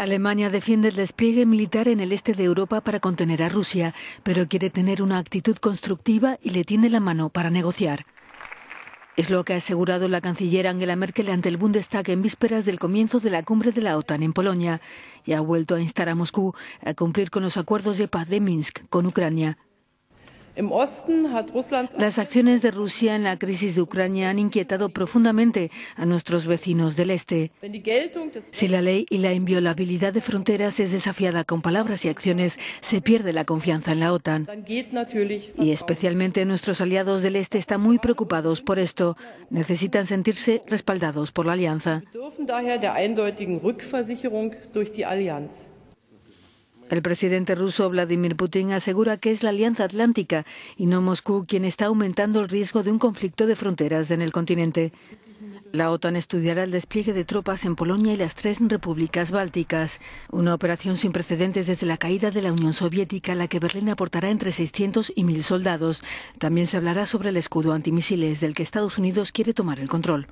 Alemania defiende el despliegue militar en el este de Europa para contener a Rusia, pero quiere tener una actitud constructiva y le tiene la mano para negociar. Es lo que ha asegurado la canciller Angela Merkel ante el Bundestag en vísperas del comienzo de la cumbre de la OTAN en Polonia y ha vuelto a instar a Moscú a cumplir con los acuerdos de paz de Minsk con Ucrania. Las acciones de Rusia en la crisis de Ucrania han inquietado profundamente a nuestros vecinos del este. Si la ley y la inviolabilidad de fronteras es desafiada con palabras y acciones, se pierde la confianza en la OTAN. Y especialmente nuestros aliados del este están muy preocupados por esto. Necesitan sentirse respaldados por la alianza. El presidente ruso Vladimir Putin asegura que es la Alianza Atlántica y no Moscú quien está aumentando el riesgo de un conflicto de fronteras en el continente. La OTAN estudiará el despliegue de tropas en Polonia y las tres repúblicas bálticas, una operación sin precedentes desde la caída de la Unión Soviética, la que Berlín aportará entre 600 y 1.000 soldados. También se hablará sobre el escudo antimisiles del que Estados Unidos quiere tomar el control.